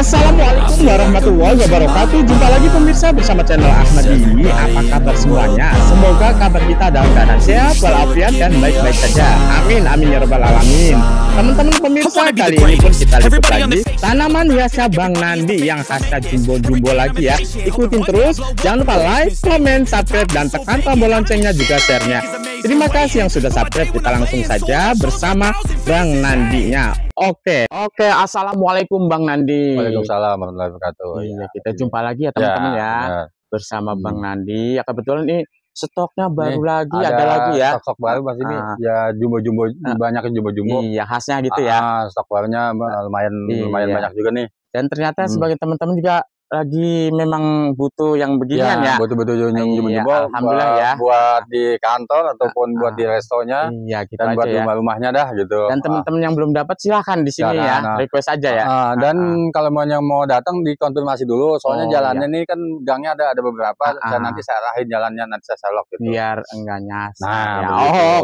Assalamualaikum warahmatullahi wabarakatuh Jumpa lagi pemirsa bersama channel Ahmad ini Apa kabar semuanya? Semoga kabar kita dalam keadaan sehat, walafiat, dan baik-baik saja Amin, amin ya rabbal alamin Teman-teman pemirsa, kali ini pun kita lihat lagi Tanaman hiasnya Bang Nandi yang khasnya jumbo-jumbo lagi ya Ikutin terus, jangan lupa like, comment, subscribe, dan tekan tombol loncengnya juga share-nya Terima kasih yang sudah subscribe, kita langsung saja bersama Bang Nandinya Oke, oke. Assalamualaikum Bang Nandi. Waalaikumsalam warahmatullahi wabarakatuh. Iya, ya, kita iya. jumpa lagi ya, ya teman-teman ya, ya. bersama hmm. Bang Nandi. Ya kebetulan ini stoknya baru ini lagi ada, ada lagi ya. Stok, -stok baru Mas ini ah. ya jumbo-jumbo ah. banyak jumbo-jumbo. Iya, khasnya gitu ya. ah, ya. stok barunya ah. lumayan iya. lumayan banyak juga nih. Dan ternyata hmm. sebagai teman-teman juga lagi memang butuh yang beginian ya. ya. Butuh-butuh yang jebol iya, Alhamdulillah buat, ya. Buat di kantor ataupun ah, buat di ah. restonya. Iya, kita dan buat ya. rumah-rumahnya dah gitu. Dan ah. teman-teman yang belum dapat silahkan di sini ya, nah. request aja ya. Ah, dan ah, kalau mau yang mau datang dikonfirmasi dulu, soalnya oh, jalannya iya. ini kan gangnya ada ada beberapa ah, dan nanti saya arahin jalannya nanti saya selok gitu. Biar enggak nyasar. Nah, ya.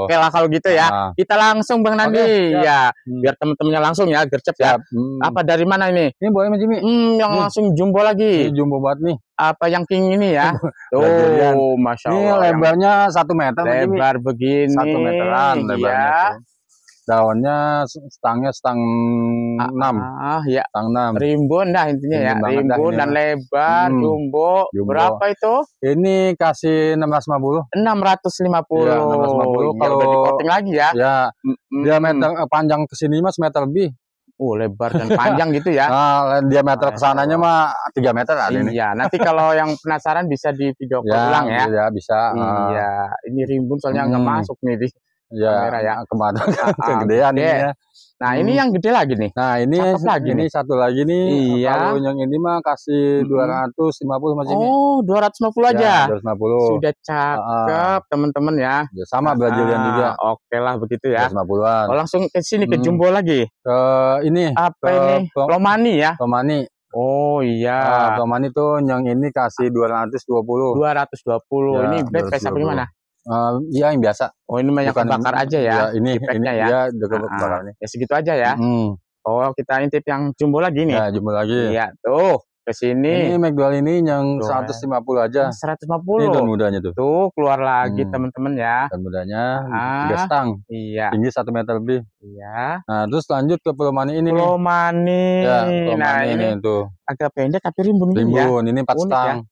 Oh, oke lah kalau gitu ya. Ah. Kita langsung Bang Nandi okay, ya. Hmm. Biar teman-temannya langsung ya gercep ya. Hmm. Apa dari mana ini? Ini boleh Mas Jimmy. Hmm, yang hmm. langsung jumbo lagi lagi. Ini jumbo buat nih. Apa yang king ini ya? Tuh, oh, masya Allah. Ini lebarnya satu meter. Lebar begini. Satu meteran iya. lebarnya. ya Daunnya stangnya stang ah, enam. Ah, ah, ya. Stang enam. Rimbun dah intinya ya. Rimbun dah, dan lebar, hmm. jumbo. jumbo. Berapa itu? Ini kasih enam ratus lima puluh enam ratus lima puluh iya, kalau udah dipotong lagi ya. Ya. Mm -hmm. meter, eh, panjang kesini sini mas meter lebih uh lebar dan panjang gitu ya. Nah, ah, diameter kesananya mah 3 meter ada ini. Iya, nanti kalau yang penasaran bisa di video call ya, ulang ya. Iya, bisa. Iya, ini rimbun soalnya nggak hmm. masuk nih ya, kamera ya kemana kegedean ah, nah, ini ya. Nah hmm. ini yang gede lagi nih. Nah ini Cakep lagi ini nih. satu lagi nih. Iya. Kalau yang ini mah kasih dua ratus lima puluh masih. Oh dua ratus lima puluh aja. Ya, dua ratus lima puluh. Sudah ah, ah. cakep uh, teman-teman ya. ya. Sama Brazilian uh, juga. Oke lah begitu ya. lima puluhan. Oh, langsung ke sini ke hmm. Jumbo hmm. lagi. Ke ini. Apa ke ini? lomani ya. lomani Oh iya. Nah, Tomani tuh yang ini kasih dua ratus dua puluh. Dua ratus dua puluh. Ya, ini bed kayak gimana? Uh, iya yang biasa. Oh ini banyak Bukan, bakar aja ya. ya ini ini ya. ya dekat uh, bakarnya. Ya segitu aja ya. Hmm. Oh kita intip yang jumbo lagi nih. Ya jumbo lagi. Iya tuh ke sini. Ini McDual ini yang tuh. 150 aja. 150. Ini daun mudanya tuh. Tuh keluar lagi hmm. teman-teman ya. Daun mudanya tiga Uh, stang. Iya. Tinggi satu meter lebih. Iya. Nah terus lanjut ke Pulau Mani ini. Pulau Mani. Ya, Pulau nah, Mani ini, ini tuh. Agak pendek tapi rimbun. Ya. Rimbun. Ya. Ini empat stang. Ya.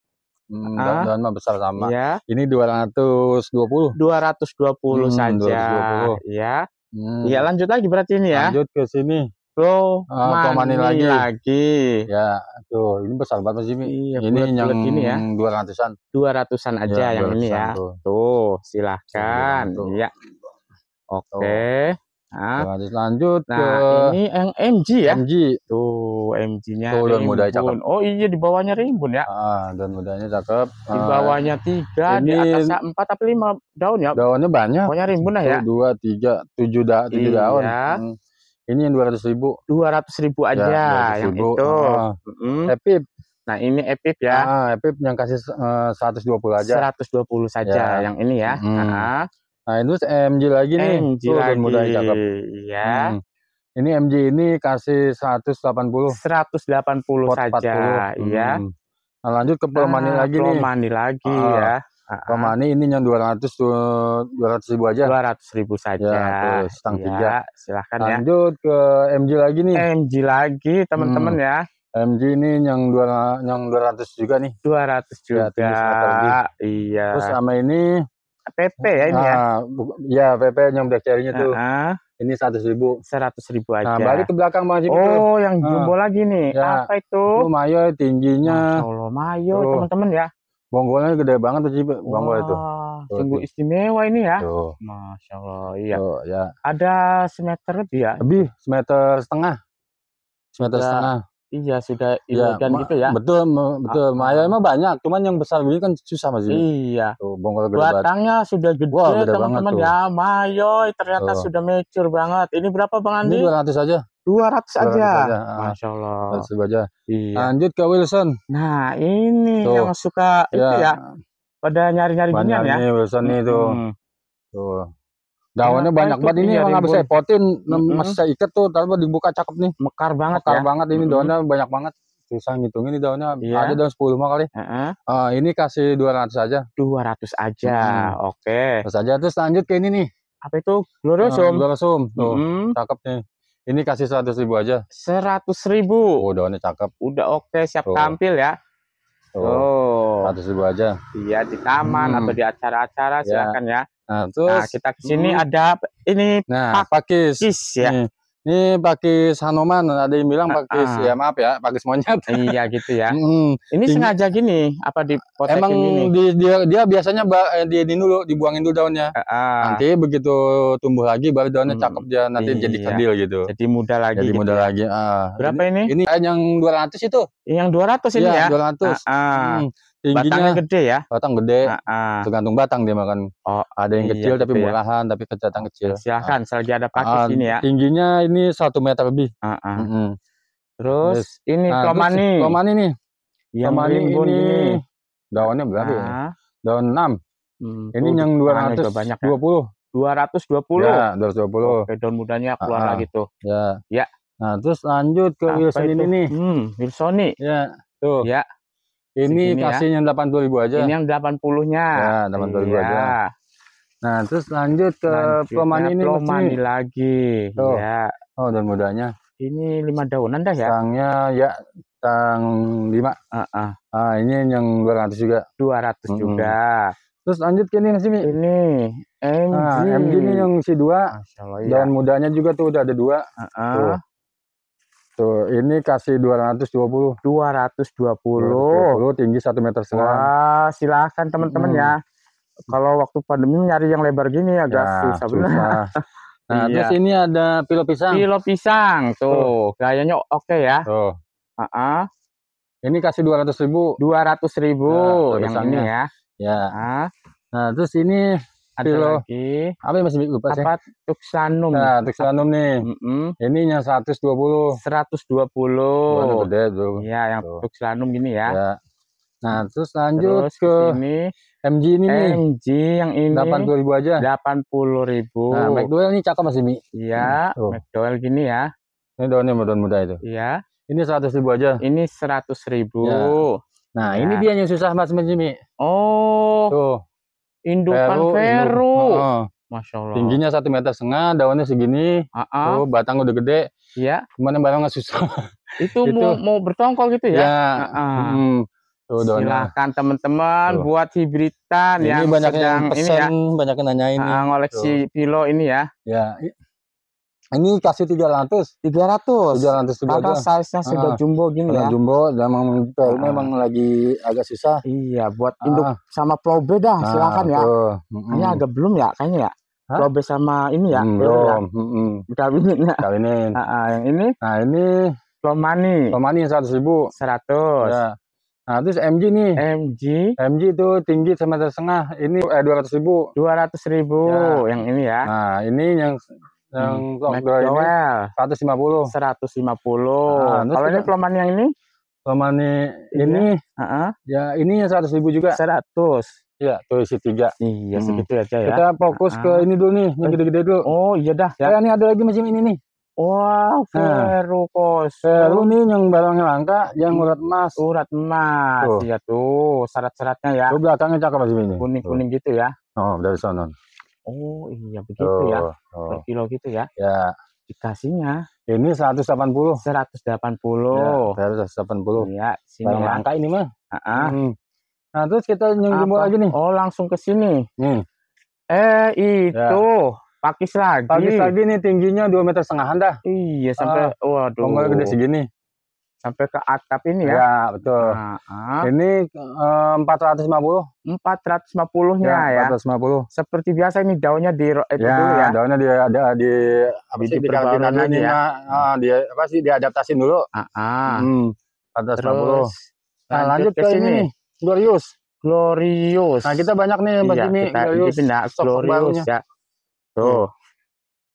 Hmm, mudah-mudahan mah besar sama. Ya. Ini 220. 220 hmm, saja. 220. Ya. Hmm. Ya lanjut lagi berarti ini ya. Lanjut ke sini. Tuh, oh, ah, mani, mani lagi. lagi. Ya, tuh ini besar banget Mas Jimmy. Iya, ini bulat, ya. ya, yang ini ya. 200-an. 200-an aja ya, yang 200 ini ya. Tuh, tuh silahkan. Iya. Oke. Okay. Nah, lanjut lanjut nah, ke ini yang MG ya. MG. Tuh, MG-nya. Tuh, dan muda cakep. Oh iya di bawahnya rimbun ya. Ah, dan mudanya cakep. Di ah, bawahnya tiga, ini... di atasnya empat tapi lima daun ya. Daunnya banyak. Pokoknya rimbun lah ya. Dua, tiga, tujuh, da tujuh iya. daun. Hmm. Ini yang dua ratus ribu. Dua ratus ribu ya, aja ya, 200 yang ribu. itu. Ah. Mm. Epip. Nah ini Epip ya. Ah, Epip yang kasih eh, seratus dua puluh aja. Seratus dua puluh saja ya. yang ini ya. Mm. Nah, Nah, ini MG lagi nih. MG Tuh, lagi. Muda cakep. Iya. Hmm. Ini MG ini kasih 180. 180 saja, 40. iya. Hmm. Nah, lanjut ke Plomani nah, lagi Plomani nih. Plomani lagi uh, ya. Romani ini yang 200 200 ribu aja. 200 ribu saja. Ya, tuh, setang ya, tiga. Silahkan Lanjut ya. Lanjut ke MG lagi nih. MG lagi teman-teman hmm. ya. MG ini yang dua yang 200 juga nih. 200 juga. Ya, iya. Terus sama ini PP ya ini ya. Ah, ya PP yang udah carinya tuh. Uh-huh. Ini seratus ribu. Seratus ribu aja. Nah, balik ke belakang Bang Oh, tuh. yang ah. jumbo uh. lagi nih. Ya. Apa itu? Itu oh, mayo ya, tingginya. Masya Allah, mayo teman-teman ya. Bonggolnya gede banget tuh Jimmy. Bonggol itu. Sungguh istimewa ini ya. Tuh. Masya Allah, iya. Tuh, ya. Ada semeter lebih ya? Lebih, semeter setengah. Semeter ya. setengah. Iya sudah iya ya, gitu ya. Betul betul. Ah, Maya ah. emang banyak, cuman yang besar begini kan susah Mas. Iya. Tuh bongkar gede Batangnya sudah gede, Wah, gede teman-teman ya. Mayo ternyata Tuh. sudah mature banget. Ini berapa Bang Andi? Ini 200 aja. 200, 200 aja. masyaAllah Masya Allah. aja. Iya. Lanjut ke Wilson. Nah, ini Tuh. yang suka itu iya. ya. Pada nyari-nyari ginian ya. Wilson nih hmm. itu. Tuh. Daunnya nah, banyak banget ini emang bisa potin, mm-hmm. masih saya ikat tuh, tapi dibuka cakep nih. Mekar banget Mekar ya? banget ini mm-hmm. daunnya banyak banget. Susah ngitungin ini daunnya. Yeah. Ada daun 10 mah kali. Uh-huh. Uh, ini kasih 200 aja. 200 aja. Hmm. Oke. Okay. Terus aja terus lanjut ke ini nih. Apa itu? Glorosum. Uh, glorosum. Tuh, mm-hmm. cakep nih. Ini kasih 100 ribu aja. 100 ribu. Oh, daunnya cakep. Udah oke, okay. siap Tuh. tampil ya. Tuh. Oh. 100 ribu aja. Iya, di taman hmm. atau di acara-acara yeah. silakan ya. Nah, nah, terus nah, kita ke sini hmm. ada ini nah, pakis. pakis ya. Ini, Ini pakis Hanoman, ada yang bilang pakis uh, ya maaf ya, pakis monyet. Iya gitu ya. Hmm. ini tinggi. sengaja gini apa di Emang Di, dia dia biasanya eh, ini dulu, dibuangin dulu daunnya. Uh, Nanti begitu tumbuh lagi baru daunnya hmm. cakep dia nanti iya. jadi kerdil gitu. Jadi muda lagi. Jadi gitu muda ya. lagi. Uh. Berapa ini? Ini, ini yang 200 itu. Yang 200 ini iya, ya. ya? 200. Uh, Hmm. Tingginya, batangnya gede ya? Batang gede. Uh -uh. Tergantung batang dia makan. Oh, ada yang iya, kecil gitu tapi murahan, ya. tapi kejatan kecil. Silahkan, uh. selagi ada pakis uh, ah, ini ya. Tingginya ini satu meter lebih. Uh -uh. Mm -hmm. Terus terus ini nah, klomani. Terus, klomani nih. Yang klomani ini daunnya berapa uh. ya? Daun enam. Hmm, ini tuh, yang 220. Banyak, ya? 220. Ya, 220. Oke, daun mudanya keluar uh -huh. lagi tuh. Ya. Ya. Nah, terus lanjut ke Apa Wilson ini nih. Hmm, Wilson nih. Ya. Tuh. Ya. Ini ya. kasih delapan puluh ribu aja. Ini yang delapan puluhnya. Ya, delapan puluh ribu iya. aja. Nah, terus lanjut ke Lanjutnya ini. Plomani lagi. Oh. Ya. Oh, dan mudanya. Ini lima daunan dah ya. Tangnya ya tang lima. Uh -uh. Ah, ini yang dua ratus juga. Dua ratus -hmm. juga. Terus lanjut ke ini nggak sih Ini MG. Nah, MG ini yang si dua. Iya. Dan ya. mudanya juga tuh udah ada dua. Uh -uh. Tuh. Tuh, ini kasih 220. 220. 220 tinggi 1 meter setengah. Wah, silakan teman-teman hmm. ya. Kalau waktu pandemi nyari yang lebar gini agak ya, susah, susah. Nah, iya. terus ini ada pilo pisang. Pilo pisang tuh, tuh. gayanya oke okay ya. Tuh. Uh -uh. Ini kasih 200.000. 200.000 nah, yang ini ya. Ya. Uh. Nah, terus ini ada Pilo. lagi apa yang masih lupa sih Tuxanum. nah Tuxanum nih mm -hmm. Ini yang 120 120 Buana gede tuh iya yang Tuxanum gini ya, ya. Nah, terus lanjut terus ke ini MG ini MG nih. MG yang ini 80 ribu aja. 80 ribu. Nah, McDowell ini cakep masih Mi. Iya, hmm, McDowell gini ya. Ini daunnya daun muda itu. Iya. Ini 100 ribu aja. Ini 100 ribu. Iya. Nah, ya. Nah, ya. ini dia yang susah Mas Menjimi. Oh. Tuh indukan eh, Vero. Oh. Masya Allah. Tingginya satu meter setengah, daunnya segini. Uh -uh. Tuh, batang udah gede. Iya. Kemarin barangnya susah. Itu, gitu. mau mau bertongkol gitu ya? Iya. Uh -uh. Hmm. Tuh, Silahkan teman-teman buat hibritan ini yang banyak sedang yang pesen, ini ya. Banyak yang nanyain. Uh, ngoleksi pilo ini ya. Ya. Ini kasih tiga ratus, tiga ratus. Tiga ratus, Karena size-nya ah, sudah jumbo gini ya. jumbo dan memang ah, ah. memang lagi agak susah. Iya, buat ah. induk sama probe dah, ah, silakan ya. Mm Ini agak belum ya kayaknya ya. Hah? Probe sama ini ya. Mm, belum. Ya. ini. Kali ini. ya. Ah, ah, yang ini? Nah, ini Lomani. Lomani seratus ribu. Seratus. Ya. Nah, terus MG nih. MG. MG itu tinggi sama setengah. Ini eh ratus ribu. Dua ratus ribu. Ya. Yang ini ya. Nah, ini yang yang hmm, lima ini 150. 150. Nah, Kalau ini peloman yang ini? Peloman iya. ini, uh -huh. ya ini yang 100 ribu juga. 100. Iya, tuh isi tiga. Iya, hmm. segitu aja ya. Kita fokus uh ke ini dulu nih, yang eh. gede-gede dulu. Oh, iya dah. Ya, ini ada lagi mesin ini nih. Wow, Verukos. Nah, Veru nih yang barangnya langka, yang urat emas. Urat emas, tuh. iya tuh, serat-seratnya ya. Tuh belakangnya cakep masih ini. Kuning-kuning gitu ya. Oh, dari sana Oh iya begitu oh, ya. Per kilo gitu ya. Ya. Dikasihnya ini 180. 180. Ya, 180. Iya, sini Barang ya. langka ini mah. Uh -uh. hmm. Nah, terus kita nyembur lagi nih. Oh, langsung ke sini. Hmm. Eh, ya. itu ya. pakis lagi. Pakis lagi nih tingginya 2 meter setengahan dah. Iya, sampai Uh, waduh. Kalau gede segini sampai ke atap ini ya. Ya, betul. Nah, ah. Ini e, 450. 450-nya ya. 450. Ya. Seperti biasa ini daunnya di eh, itu ya, dulu ya. daunnya di ada di habis di ini ya. Nah, di apa sih diadaptasin dulu. Heeh. Ah, ah. Hmm, 450. Terus, nah, lanjut, lanjut ke, sini. ini. Glorious. Glorious. Nah, kita banyak nih Mbak iya, Jimmy. Kita Glorious. pindah Glorious ya. Tuh. Hmm.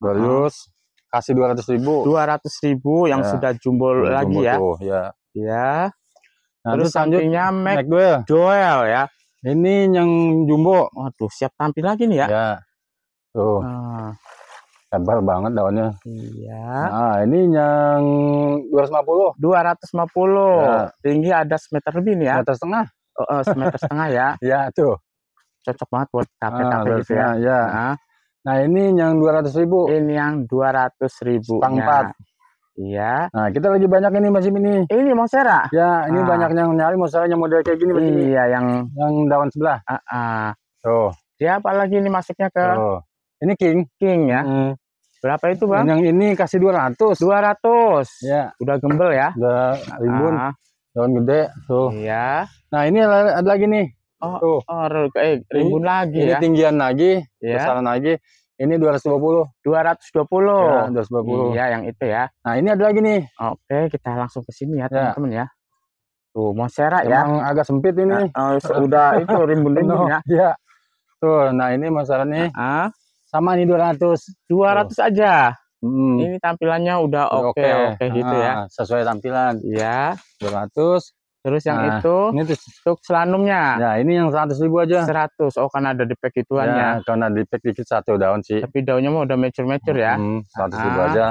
Glorious. Ah kasih dua ratus ribu dua ratus ribu yang ya. sudah jumbo lagi ya. Tuh, ya ya nah, terus selanjutnya Mac, Mac Doel ya ini yang jumbo waduh siap tampil lagi nih ya ya tuh nah. tebal banget daunnya iya nah ini yang dua dua ratus lima puluh ratus lima ya. puluh tinggi ada semeter lebih nih ya semeter setengah oh, uh, semeter setengah ya ya tuh cocok banget buat ah, kafe-kafe gitu ya. Ya. ah, gitu ya, ya. Nah Nah ini yang dua ratus ribu. Ini yang dua ratus ribu. Empat. Iya. Nah kita lagi banyak ini masih ini. Ini monstera. Ya ini ah. banyak yang nyari monstera yang model kayak gini. Masih iya ini. yang yang daun sebelah. Ah, ah. Tuh. Siapa lagi ini masuknya ke? Tuh. Ini king. King ya. Hmm. Berapa itu bang? Yang ini kasih 200. 200. Ya. Udah gembel ya. Udah rimbun Ah. Daun gede. Tuh. Iya. Nah ini ada lagi nih. Oh, tuh. oh eh, rimbun ini, lagi ini ya. tinggian lagi, ya. besaran lagi. Ini 220. 220. Ya, 220. Iya, yang itu ya. Nah, ini ada lagi nih. Oke, kita langsung ke sini ya, ya. teman-teman ya. ya. Tuh, Monstera ya. Emang agak sempit ini. Nah, uh, oh, sudah itu rimbun-rimbun ya. Iya. Tuh, nah ini masalahnya. Uh -huh. Sama ini 200. 200 Tuh. aja. Hmm. Ini tampilannya udah oke oke okay, okay, okay, gitu uh, ya. Sesuai tampilan. Iya. 200 Terus yang nah, itu ini tuh untuk selanumnya. Ya, ini yang seratus ribu aja. seratus Oh, karena ada di itu ya. ya. karena defek dikit satu daun sih. Tapi daunnya mah udah mature-mature ya. Hmm, 100 ribu ah. aja.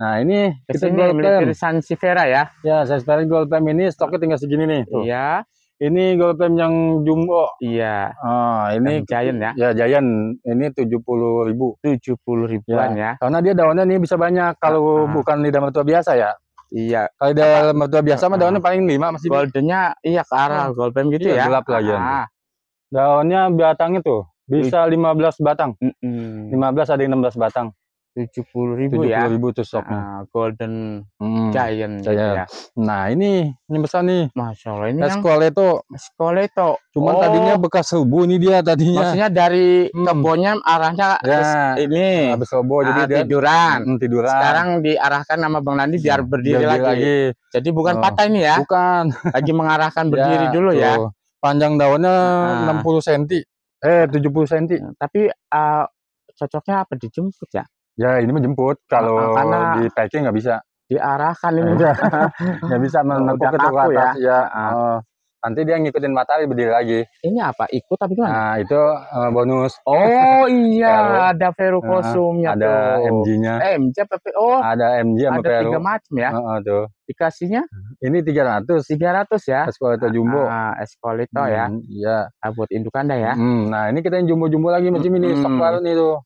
Nah, ini kita ini gold pem. Sansifera ya. Ya, Sansifera gold pem ini stoknya tinggal segini nih. Tuh. Iya. Ini gold pem yang jumbo. Iya. oh ini yang giant ya. Ya, giant. Ini tujuh puluh ribu. tujuh puluh ribuan ya. ya. Karena dia daunnya ini bisa banyak kalau ah. bukan lidah mertua biasa ya. Iya. Kalau dalam mertua biasa mah daunnya paling lima masih. Goldennya iya ke arah golden gitu ya? iya, ya. Gelap lagi. Ah. Daunnya batangnya tuh bisa lima belas batang. Mm -mm. 15 ada yang belas batang tujuh puluh ribu ya. tujuh ya ribu tuh stoknya nah, golden hmm, giant, gitu giant. ya. nah ini ini besar nih masya allah ini escoleto escoleto cuman oh. tadinya bekas serbu ini dia tadinya maksudnya dari hmm. kebunnya arahnya ya, ini habis serbu ah, jadi dia, tiduran hmm, tiduran sekarang diarahkan nama bang Nandi hmm, biar berdiri, berdiri lagi. lagi jadi bukan oh. patah ini ya bukan lagi mengarahkan ya, berdiri ya, dulu tuh. ya panjang daunnya ah. enam puluh senti, eh tujuh puluh senti. tapi uh, cocoknya apa dijemput ya Ya ini jemput Kalau nah, di packing nggak bisa. Diarahkan ini udah. Eh, nggak bisa menempuh oh, ke atas. Ya. ya. Uh, nanti dia ngikutin matahari berdiri lagi. Ini apa? Ikut tapi gimana? Nah, itu uh, bonus. Oh iya, ada verukosumnya ah, ada tuh. MG-nya. Eh, MG oh. Ada MG sama ada tiga macam ya. Uh, uh, tuh. Dikasihnya? Ini 300. 300 ya. Escolito jumbo. Ah, Escolito ya. hmm, ya. Iya. Ah, buat indukan dah ya. Hmm, nah, ini kita yang jumbo-jumbo lagi macam hmm, ini. Sok baru nih tuh.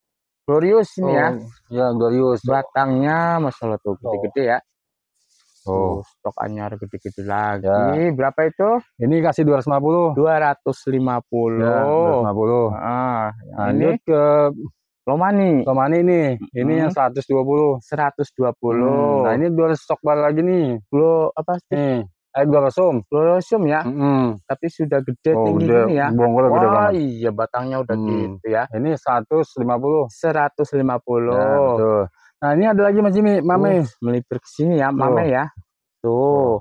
Glorious ini ya. oh, ya. Ya, Glorious. Batangnya masalah tuh oh. gede-gede ya. Oh, stok anyar gede-gede lagi. Ya. Berapa itu? Ini kasih 250. 250. Ya, 250. Ah, lanjut ini? ke Lomani. Lomani nih. Ini hmm. yang 120. 120. Hmm. Nah, ini dua stok baru lagi nih. Belum apa sih? Nih air gua glorosum glorosum ya mm -hmm. tapi sudah gede oh, tinggi udah, ini ya bonggolnya gede banget iya batangnya udah hmm. gitu ya ini 150 150 Ya, betul. nah ini ada lagi Mas Jimmy Mame uh, melipir ke sini ya Mame ya tuh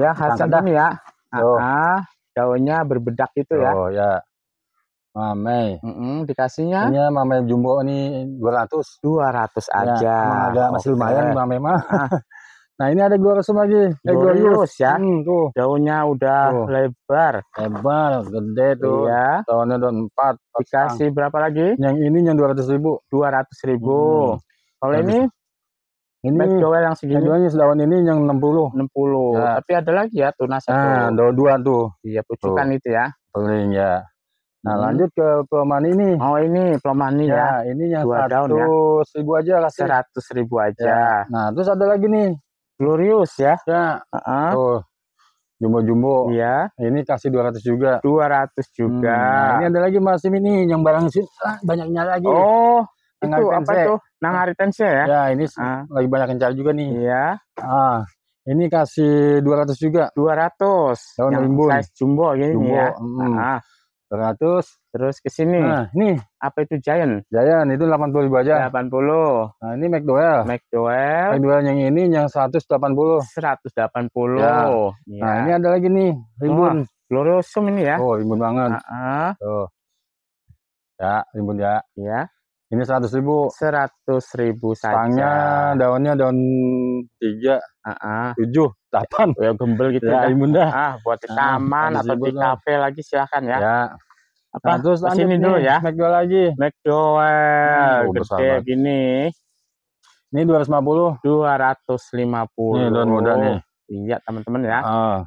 ya khas ini ya tuh. Ah, ah, daunnya berbedak itu ya oh ya Mame. Mm -mm, dikasihnya? Ini mame jumbo ini 200. 200 aja. Ya, ada masih lumayan mame mah. Ah. Nah ini ada glorious lagi. Eh, glorious ya. Hmm, tuh. Daunnya udah tuh. lebar. Lebar, gede tuh. Iya. Daunnya daun 4. Dikasih berapa lagi? Yang ini yang 200 ribu. 200 ribu. Hmm. Kalau ini? Ini Joel yang segini. Yang sedawan ini yang 60. 60. Ya. Tapi ada lagi ya tunas Nah, daun 2 tuh. Iya, pucukan itu ya. Paling ya. Nah, hmm. lanjut ke pelomani ini. Oh, ini pelomani ya. ya. Ini yang Dua 100 ya. ribu aja kasih. 100 ribu aja. Ya. Nah, terus ada lagi nih Glorious ya. Ya. Uh -huh. Tuh. Jumbo-jumbo. Iya. Ini kasih 200 juga. 200 juga. Hmm. Nah, ini ada lagi Mas ini yang barang sih ah, banyaknya lagi. Oh, Nangari itu tense. apa itu? Nangari tense ya. Ya, ini uh. lagi banyak yang cari juga nih. Iya. Ah. Ini kasih 200 juga. 200. Daun yang rimbun. Size jumbo gini jumbo. ya. Hmm. Uh ah. -huh. 200 terus ke sini. Nah, ini apa itu Giant? Giant itu 80 ribu aja. 80. Nah, ini McDowell. McDowell. McDowell yang ini yang 180. 180. Ya. ya. Nah, ini ada lagi nih, rimbun. Oh, gloriosum ini ya. Oh, rimbun banget. Uh -uh. Tuh. Ya, rimbun ya. Ya. Ini seratus ribu. Seratus ribu saja. Stangnya daunnya daun tiga, tujuh, delapan. Ya gembel gitu ya. ya. Ibu Bunda. Ah, buat ah, di taman atau di kafe lagi silahkan ya. ya. Apa? Nah, terus sini dulu ya. McDowell lagi. dua Hmm, gede gini. Ini lima puluh. Ini daun muda nih. Iya, teman-teman ya. Ah.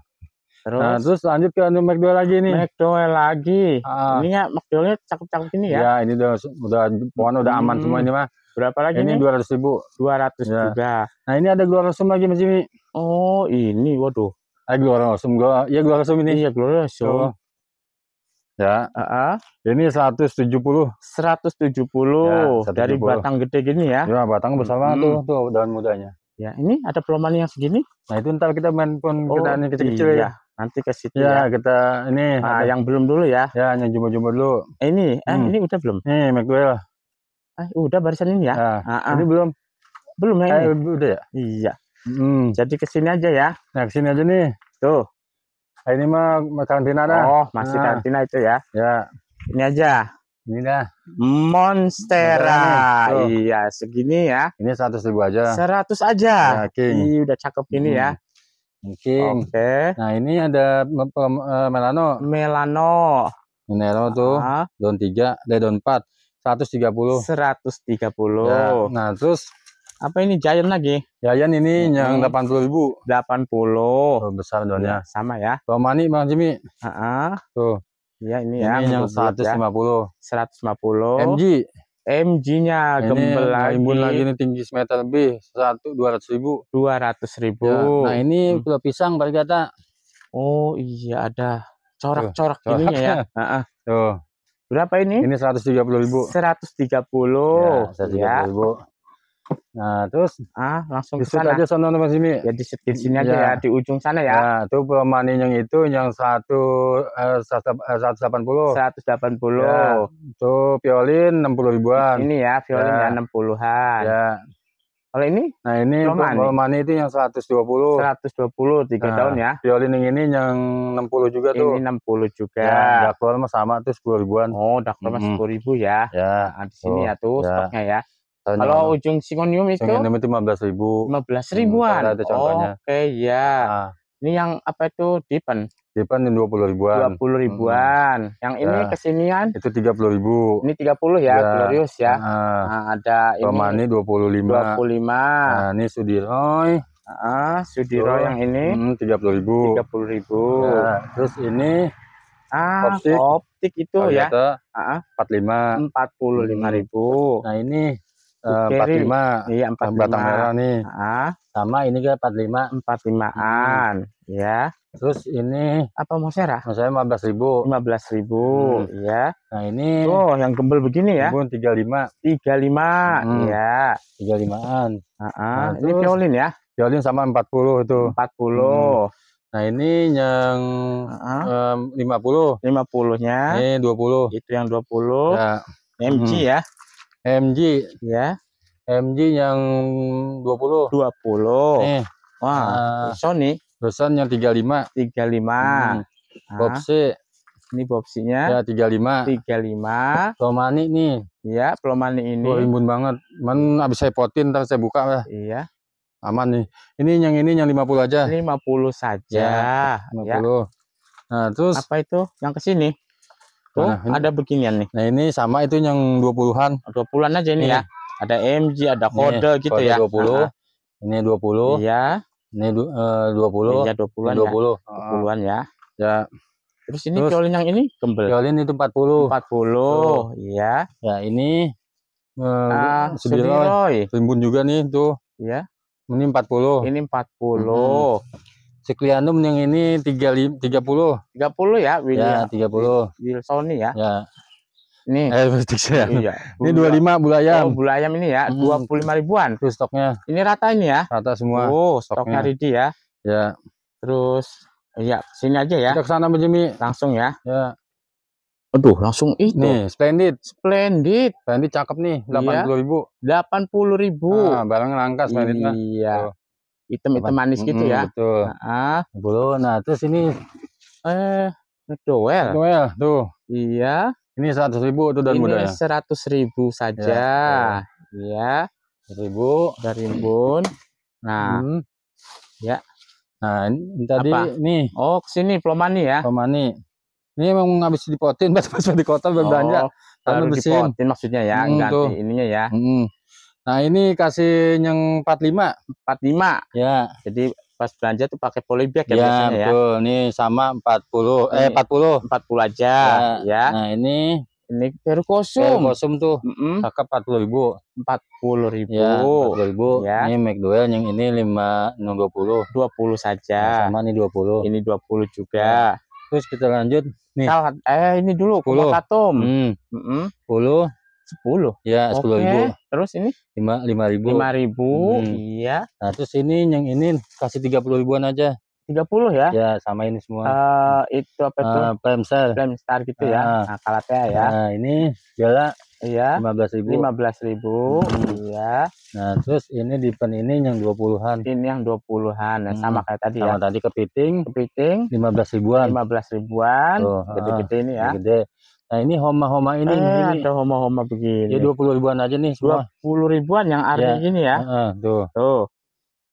Terus, nah, terus lanjut ke McDowell lagi nih. McDowell lagi. Ah. Ini ya McDowellnya cakep-cakep ini ya. Ya ini udah udah pohon udah aman hmm. semua ini mah. Berapa lagi ini? Dua ratus ribu. Dua ratus ya. juga. Nah ini ada sum lagi Mas Jimmy. Oh ini waduh. Ah eh, glorosum gua ya sum ini. Iya sum. Oh. Ya. Uh -uh. Ini 170. 170 ya, 170. dari batang gede gini ya. Ya, batang bersama hmm. tuh tuh daun mudanya. Ya, ini ada peloman yang segini. Nah, itu ntar kita main pun oh, kita kecil-kecil iya. ya nanti ke situ ya, ya. kita ini nah, ada. yang belum dulu ya ya yang jumbo-jumbo dulu ini eh, hmm. ini udah belum ini Miguel eh, udah barisan ini ya, ya. Ah, ah. ini belum belum ya eh, ini udah ya iya hmm. jadi sini aja ya nah ke sini aja nih tuh nah, ini mah karantina dah oh masih nah. karantina itu ya ya ini aja ini dah Monstera. iya segini ya ini seratus ribu aja seratus aja ya, King. udah cakep ini ya. hmm. ya Mungkin. Oke. Okay. Nah, ini ada eh, melano. Melano. Melano tuh ah. daun 3, eh, daun 4. 130. 130. Ya. Nah, terus apa ini Giant lagi? Giant ini hmm. yang 80 ribu. 80. Oh, besar daunnya. Ya, sama ya. Romani Bang Jimmy. Uh -uh. Tuh. Ya, ini, ini ya. Ini yang 150. Ya. 150. MG. MG-nya kembali, lagi. Ini lagi ini tinggi semeter lebih, satu dua ratus ribu. Dua ratus ribu. Ya, nah ini hmm. pulau pisang baru kata. Oh iya ada corak-corak ininya ya. Heeh. Tuh. Berapa ini? Ini seratus tiga puluh ribu. Seratus tiga puluh. Ya. tiga puluh ya. ribu. Nah, terus ah langsung ke sana. aja sana Mas Jimmy. Ya di, di sini aja ya. ya, di ujung sana ya. Nah, itu pemanen yang itu yang 1 180. 180. Ya, itu violin 60 ribuan. Ini ya, violin ya, ya 60-an. Ya. Kalau ini? Nah, ini Romani itu yang 120. 120 3 nah, tahun ya. Violin yang ini yang 60 juga tuh. Ini 60 juga. Ya, dakor sama tuh 10 ribuan. Oh, dakor mm -hmm. 10 ribu ya. Ya, nah, di sini ya tuh ya. stoknya ya. Tanya, kalau mana? ujung singonium itu singonium itu 15 ribu 15 ribuan hmm, ada contohnya Oh, oke okay, ya nah. ini yang apa itu dipen dipen yang 20 ribuan 20 ribuan hmm. yang ini ya. kesinian itu 30 ribu ini 30 ya, ya. glorious ya nah, nah ada ini Romani 25 25 nah ini Sudiroy Ah, Sudiro yang ini hmm, tiga puluh ribu. Tiga puluh ribu. Nah, terus ini ah, optik, optik itu Kali ya. Ah, ah. Empat lima. Empat puluh lima ribu. Nah ini empat lima iya empat batang merah nih ah. sama ini ke empat lima empat limaan hmm. ya terus ini apa mosera ah? mosera lima belas ribu lima belas ribu hmm. ya nah ini oh yang gembel begini ya gembel tiga lima tiga lima hmm. ya tiga limaan ah, ah. ini violin ya violin sama empat puluh itu empat puluh Nah ini yang lima puluh lima puluhnya Ini dua puluh Itu yang dua puluh mc ya MG ya. MG yang 20. 20. Nih. Wah, uh, ah. Sony. Dosan yang 35. 35. Hmm. Ah. Bobsi. Ini bobsinya. Ya, 35. 35. Plomani nih. Iya, plomani ini. Oh, imbun banget. Man habis saya potin entar saya buka lah. Iya. Aman nih. Ini yang ini yang 50 aja. 50 saja. Ya, 50. Ya. Nah, terus apa itu? Yang ke sini? Oh, nah, ini, ada beginian nih. Nah, ini sama itu yang 20-an. 20-an aja ini, ini iya. ya. Ada MG, ada kode ini, gitu kode ya. 20. Aha. Ini 20. Iya. Ini dua puluh. Iya, 20-an. Eh, 20. puluh 20-an iya, ya. ya. Ya. Terus ini Terus, violin yang ini Kembel. Violin itu 40. 40. Oh, iya. Ya, ini eh uh, ah, Sediroy. Sediroy. Timbun juga nih tuh. Iya. Ini 40. Ini 40. Hmm. Ciklianum yang ini tiga 30 tiga puluh ya, Wilson. Ya, 30. Ya? Wilsoni ya. Ya. Ini. Eh, ya. Iya. Ini dua lima ayam. Oh, bulayam ini ya, dua puluh lima ribuan. Terus stoknya. Ini rata ini ya? Rata semua. Oh, stoknya, stoknya ready ya. Ya. Terus iya, sini aja ya. ke sana Jimmy. Langsung ya. Ya. Aduh, langsung itu. Nih, splendid. Splendid. Splendid cakep nih, iya. delapan puluh ribu. delapan puluh ribu. Nah, barang langka splendid Iya. Tuh hitam hitam manis gitu ya betul ah belum nah terus ini eh doel doel tuh iya ini seratus ribu tuh dan muda ini seratus ribu saja iya ya. ribu dari bun nah hmm. ya nah ini tadi Apa? nih oh kesini plomani ya plomani ini emang habis dipotin pas pas di kota berbelanja oh, baru dipotin maksudnya ya hmm, ganti tuh. ininya ya hmm Nah, ini kasih yang 45. 45. Ya. Jadi pas belanja tuh pakai polybag ya, ya biasanya betul. ya. betul. Ini sama 40 ini, eh 40. 40 aja ya. ya. Nah, ini ini baru kosum. Baru kosum tuh. Mm -hmm. Cakep 40 ribu. 40 ribu. Ya, 40 ribu. Ya. Ini McDowell yang ini 5 20. 20 saja. Nah, sama ini 20. Ini 20 juga. Ya. Terus kita lanjut nih. Kal eh ini dulu 10. kumakatum. Hmm. Mm -hmm. 10 sepuluh ya sepuluh okay. ribu terus ini lima lima ribu lima ribu hmm. iya nah terus ini yang ini kasih tiga puluh ribuan aja tiga puluh ya ya sama ini semua uh, itu apa itu uh, pemsel pemstar gitu uh, ya ah. nah, kalatnya ya nah ini gila. Iya. Lima belas ribu. Lima belas ribu. Hmm. Iya. Nah terus ini di pen ini yang dua puluhan. Ini yang dua puluhan. Nah, Sama hmm. kayak tadi sama ya. tadi kepiting. Kepiting. Lima belas ribuan. Lima belas ribuan. Gede-gede ah. ini ya. Gede. Nah ini homa-homa ini, eh, ini ada homa-homa begini. Ya dua puluh ribuan aja nih. Dua puluh ribuan yang ada ya. gini ya. Uh, tuh. Tuh.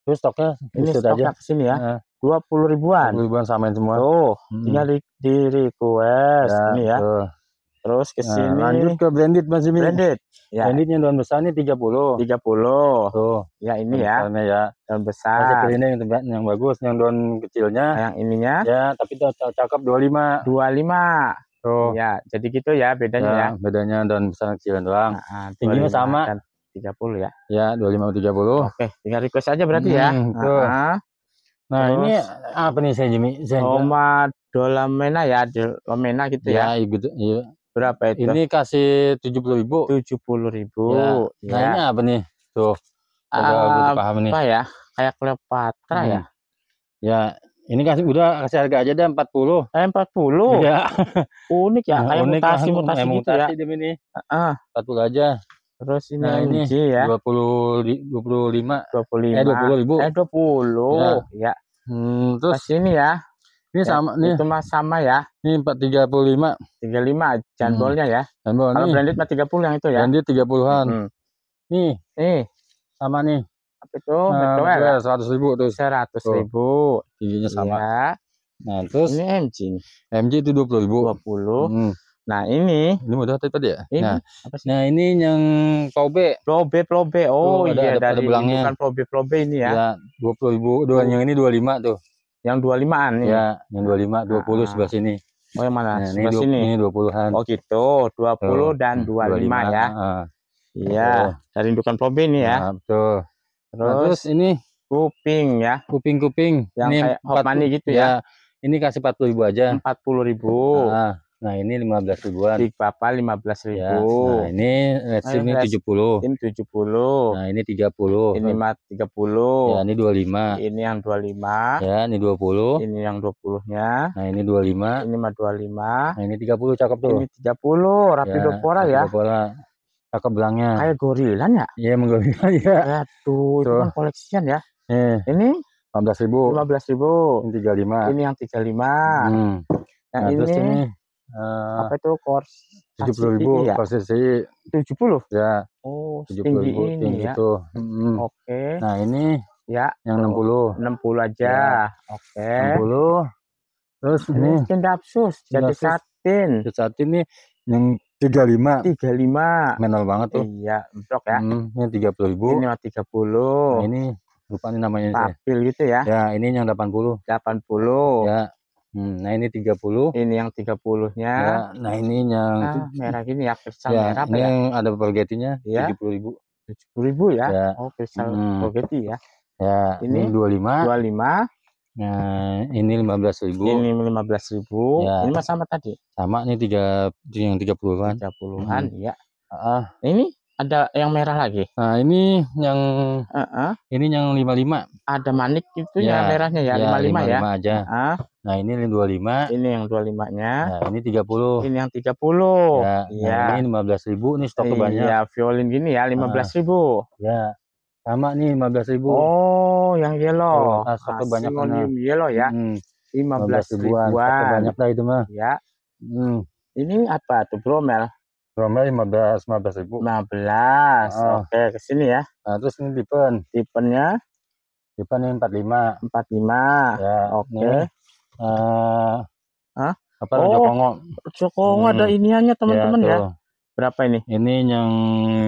Terus stoknya ini stoknya aja. kesini ya. Dua puluh ribuan. Dua ribuan samain semua. Tuh. Hmm. Tinggal di, di request ya, ini ya. Tuh. Terus ke nah, sini. Nah, lanjut ke branded masih Jimmy. Branded. Ya. Branded yang daun besar ini tiga puluh Tuh. Ya ini ya. Daunnya ya. Daun besar. masih ini yang, yang bagus, yang daun kecilnya. Nah, yang ininya. Ya, tapi itu cakep 25. lima gitu. Ya, jadi gitu ya bedanya ya. ya. Bedanya dan besar kecilan doang. Nah, Tingginya sama. Kan 30 ya. Ya, 25 30. Oke, tinggal request aja berarti ya. hmm, ya. Gitu. Uh -huh. Nah, Terus, ini apa nih saya Jimmy? Saya Oma Dolamena ya, Dolamena gitu ya. Ya, iya, gitu. Iya. Berapa itu? Ini kasih 70 ribu. 70 ribu. Ya. Iya. Nah, ya. ini apa nih? Tuh. Coba uh, paham nih. Apa ya? Kayak Cleopatra hmm. ya. Ya, ini kasih udah kasih harga aja deh 40. Eh 40. Iya. Unik ya, kayak Unik mutasi kan. mutasi, gitu ya. mutasi ya. ini. Heeh. uh 40 aja. Terus ini nah, ini ya. 20 25. 25. Eh 20 ribu. Eh 20. Ya. ya. Hmm, terus Pas ini ya. Ini ya, sama nih. Itu mah sama ya. Ini 435. 35 jandolnya hmm. ya. Jandol Kalau branded mah 30 yang itu ya. Branded 30-an. Hmm. Nih, Eh. sama nih itu nah, Ya, seratus ribu tuh seratus ribu oh, tingginya sama ya. nah terus ini MG M MG itu dua puluh ribu dua puluh hmm. Nah ini ini udah tadi ya. Ini nah, apa Nah ini yang probe. Probe probe. Oh tuh, iya ada, dari ada bukan probe probe ini ya. Iya, dua puluh ribu. Dua, yang ini dua lima tuh. Yang dua limaan ya. yang dua lima nah. dua puluh sebelah sini. Oh yang mana? Nah, sebelah ini sini. Ini dua an Oh gitu. Dua puluh dan nah, dua lima ya. Iya. Uh, dari indukan probe ini ya. Nah, betul. Nah, terus, nah, terus ini kuping ya. Kuping-kuping. Yang ini kayak 40, hot money gitu ya. ya. Ini kasih 40 ribu aja. 40 ribu. Nah, nah ini 15 ribuan. Di Papa 15 ribu. Ya, nah ini let's nah, Sim ini 70. Ini 70. Nah ini 30. Ini 30. Ya ini 25. Ini yang 25. Ya ini 20. Ini yang 20-nya. Nah ini 25. Ini 25. Nah ini 30 cakep tuh. Ini 30 rapi ya, dopora ya. Dopora kakak belangnya kayak gorilan ya iya emang gorilan ya aduh itu kan koleksian ya yeah. ini lima belas ribu lima belas ribu ini tiga lima ini yang tiga lima hmm. nah, nah, ini, terus ini uh, apa eh, itu kors tujuh puluh ribu ya? kors tujuh puluh ya oh tujuh puluh ribu ini tinggi ya? itu hmm. oke okay. nah ini ya yang enam puluh enam puluh aja ya. oke okay. enam puluh terus ini cendapsus jadi satin jadi satin nih yang tiga lima 35. lima Menol banget tuh. Iya, bentrok ya. Hmm, tiga 30 ribu. Ini tiga 30. Nah, ini lupa nih namanya. Ya. Tapil gitu ya. Ya, ini yang delapan puluh delapan puluh Ya. Hmm, nah ini tiga puluh Ini yang 30-nya. Ya, nah ini yang ah, merah gini ya, kristal ya, merah ini ya? yang ada pergetinya ya. puluh ribu. puluh ribu ya? ya. Oh, kristal hmm. ya. Ya, ini, ini 25. lima Nah, ini 15.000. Ini 15.000. Ya. Ini mas sama tadi. Sama ini 3 yang 30-an. 30-an, hmm. ya. Uh, ini ada yang merah lagi. Nah, ini yang uh -uh. ini yang 55. Ada manik itu ya, yang merahnya ya, ya 55, 55 ya. aja. Uh -uh. Nah, ini yang 25. Ini yang 25-nya. Nah, ya, ini 30. Ini yang 30. Ya, ya. Nah, iya. ini 15.000 ini stok iya, banyak. Iya, violin gini ya, 15.000. Uh, ya. Sama nih belas ribu. Oh, yang yellow. Oh, satu banyak yellow ya. Hmm. belas ribuan. ribuan. banyak lah itu mah. Ya. Hmm. Ini apa tuh Bromel? Bromel lima belas ribu. 15. Oh. Ah. Oke, okay, kesini ya. Nah, terus ini tipen. Tipennya? Tipen lima empat lima Ya, oke. Okay. Eh uh, Apa oh, Jokongo? Jokongo hmm. ada iniannya ya, teman-teman ya. ya berapa ini? Ini yang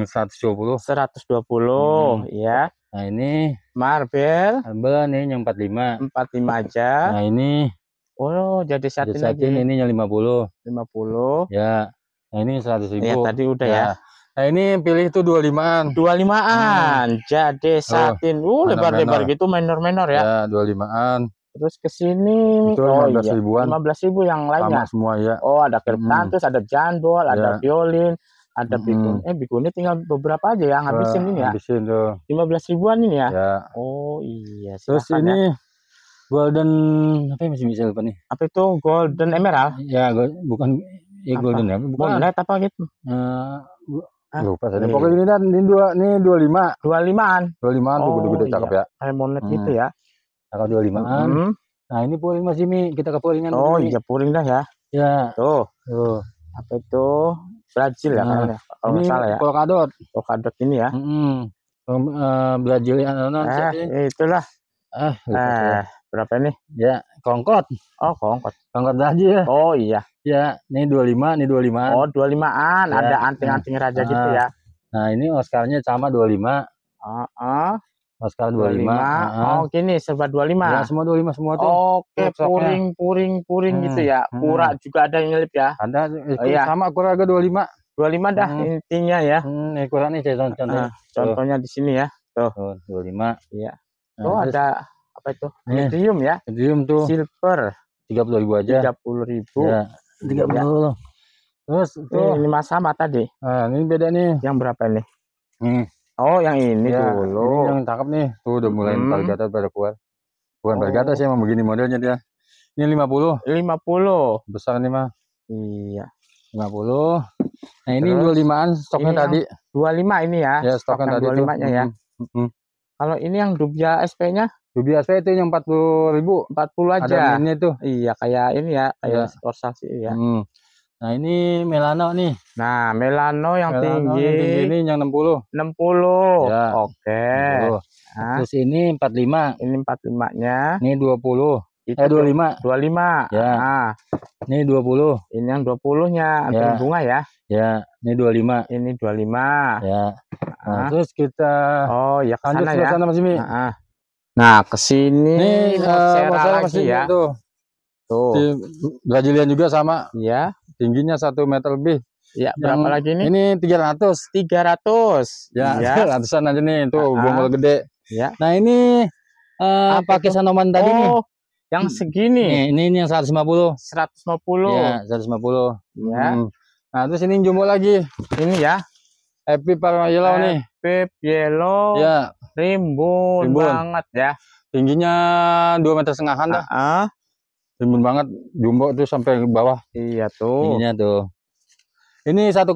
120. 120, hmm. ya. Nah, ini marbel. Marbel nih yang 45. 45 aja. Nah, ini Oh, jadi satin, jadi satin ini yang 50. 50. Ya. Nah, ini 100 ribu. Ya, tadi udah ya. ya. Nah, ini pilih itu 25-an. 25-an. Hmm. Jadi satin. Oh, uh, lebar-lebar gitu minor-minor ya. Ya, 25-an. Terus ke sini oh iya, ribuan. 15 ribu yang lainnya. Sama semua ya. Oh, ada kertas hmm. ada janbol, ada yeah. violin, ada hmm. bikun. Eh, bikunnya tinggal beberapa aja ya habisin uh, ini ya. Ngabisin tuh. 15 ribuan ini ya. Yeah. Oh, iya. Terus ya. ini ya. Golden apa yang masih bisa apa nih? Apa itu Golden Emerald? Ya, gold, bukan ya apa? Golden ya. Bukan Golden apa gitu. Uh, eh, Hah? Lupa tadi. Iya. Pokoknya ini dan ini dua ini dua lima. Dua limaan. Dua limaan oh, tuh gede-gede oh, cakep iya. ya. Kayak monet hmm. gitu ya tanggal 25-an. Mm -hmm. Nah, ini puring Mas Jimmy. Kita ke puringan. Oh, iya puring dah ya. Ya. Tuh. Tuh. Apa itu? Brazil ya nah, Kalau nggak salah ya. Polkadot. Polkadot ini ya. Mm -hmm. Uh, Brazil ya, eh, itulah. Ah, eh, berapa ini? Ya, kongkot. Oh, kongkot. Kongkot ya Oh, iya. Ya, ini dua lima ini dua lima Oh, dua lima an Ya. Ada ya. anting-anting raja nah, gitu ah. ya. Nah, ini Oscarnya sama 25. Heeh. Uh -uh. Maskal 25. 25. Uh-huh. Oh, gini serba 25. Ya, semua 25 semua tuh. Oke, okay, puring puring puring hmm. gitu ya. Hmm. Pura hmm. juga ada yang nyelip ya. Ada oh, iya. sama kurang agak 25. 25 dah hmm. intinya ya. Hmm, ini kurang nih contohnya. Uh, contohnya di sini ya. Tuh. Oh, 25. Iya. Nah, oh, terus, ada apa itu? Medium eh, ya. Medium tuh. Silver. 30.000 aja. 30.000. Ya. 30. Ya. Terus tuh ini masa mata tadi. Nah, ini beda nih. Yang berapa ini? Hmm. Oh, yang ini ya, dulu. Ini yang cakep nih. Tuh udah mulai hmm. bergata pada keluar. Bukan oh. bergata sih ya, emang begini modelnya dia. Ini 50. 50. Besar nih mah. Iya. 50. Nah, ini Terus, 25-an stoknya ini tadi. 25 ini ya. Ya, stoknya stok tadi 25-nya ya. Mm -hmm. Kalau ini yang Dubia SP-nya? Dubia SP itu yang 40 ribu. 40 aja. Ada ini tuh. Iya, kayak ini ya, kayak iya. ya. Corsa ya. Hmm. Nah, ini melano nih. Nah, melano yang melano tinggi. Yang tinggi ini yang 60. 60. Ya. Oke. Okay. Nah. Terus ini 45. Ini 45-nya. Ini 20. Itu eh 25. 25. Ya. Nah. Ini 20. Ini yang 20-nya ya. bunga ya. Ya, ini 25. Ini 25. Ya. Nah, nah. terus kita Oh, ya ke sana ya. Sana Mas Jimmy. Nah, ah. nah ke sini. Ini uh, masalah lagi masih ya. Tuh. Tuh. Di Brazilian juga sama. Iya. Tingginya satu meter lebih. Ya, berapa yang, lagi ini? Ini 300. 300. Ya, ya. ratusan aja nih tuh uh ah. bonggol gede. Ya. Nah, ini uh, apa kisah nomor tadi oh. nih? Yang hmm. segini. Nih, ini, ini yang 150. 150. Ya, 150. Ya. Hmm. Nah, terus ini jumbo lagi. Ini ya. Happy Parma Yellow nih. Happy Yellow. Ya. Rimbun, rimbun banget ya. Tingginya dua meter setengah dah. Uh Timbun banget jumbo tuh sampai ke bawah. Iya tuh. Ininya tuh. Ini 1,6.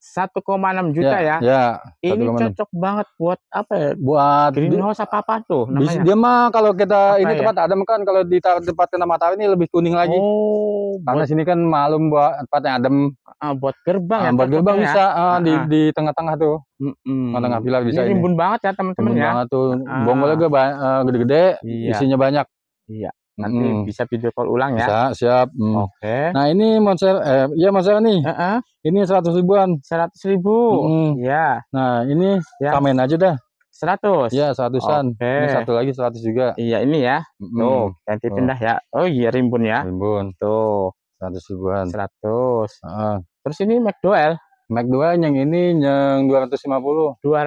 1,6 juta ya. Ya. ya ini 1, cocok banget buat apa ya? Buat greenhouse apa apa tuh namanya. Dia mah kalau kita apa ini ya? tempat adem kan kalau di tempat kena matahari ini lebih kuning lagi. Oh. Karena buat, sini kan malum buat tempat yang adem. Uh, buat gerbang. Ah, ya, buat gerbang ya? bisa uh, di di tengah-tengah tuh. Mm -mm. Tengah-tengah villa bisa ini. Ini banget ya teman-teman ya. banget tuh. Uh. Bonggolnya eh, gede-gede, iya. isinya banyak. Iya. Nanti hmm. bisa video call ulang ya. Bisa, siap. Hmm. Oke. Okay. Nah, ini monster eh iya monster nih. Uh -uh. Ini seratus ribuan. seratus ribu. Hmm. Ya. Nah, ini ya. samain aja dah. seratus ya seratusan an Okay. Ini satu lagi seratus juga. Iya, ini ya. Hmm. Tuh, nanti pindah ya. Oh iya, rimbun ya. Rimbun. Tuh. seratus ribuan. seratus Uh. Terus ini McDowell. McDowell yang ini yang 250. 250. Ya,